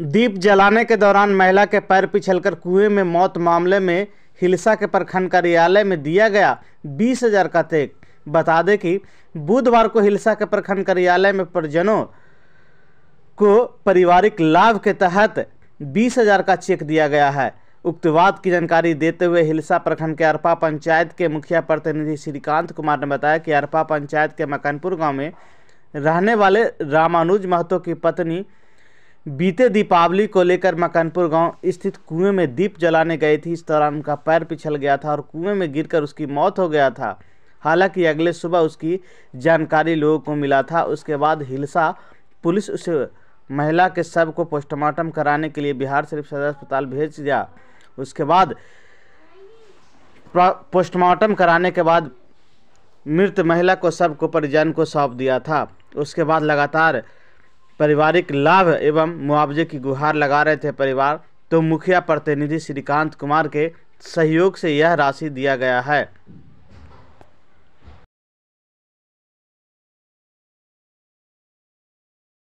दीप जलाने के दौरान महिला के पैर पिछलकर कुएं में मौत मामले में हिलसा के प्रखंड कार्यालय में दिया गया बीस हजार का तेक बता दें कि बुधवार को हिलसा के प्रखंड कार्यालय में परिजनों को पारिवारिक लाभ के तहत बीस हजार का चेक दिया गया है उक्तवाद की जानकारी देते हुए हिलसा प्रखंड के अरपा पंचायत के मुखिया प्रतिनिधि श्रीकांत कुमार ने बताया कि अरपा पंचायत के मकनपुर गांव में रहने वाले रामानुज महतो की पत्नी बीते दीपावली को लेकर मकानपुर गांव स्थित कुएं में दीप जलाने गई थी इस दौरान उनका पैर पिछल गया था और कुएं में गिरकर उसकी मौत हो गया था हालांकि अगले सुबह उसकी जानकारी लोगों को मिला था उसके बाद हिलसा पुलिस उस महिला के शव को पोस्टमार्टम कराने के लिए बिहार शरीफ सदर अस्पताल भेज दिया उसके बाद पोस्टमार्टम कराने के बाद मृत महिला को शव को परिजन को सौंप दिया था उसके बाद लगातार पारिवारिक लाभ एवं मुआवजे की गुहार लगा रहे थे परिवार तो मुखिया प्रतिनिधि श्रीकांत कुमार के सहयोग से यह राशि दिया गया है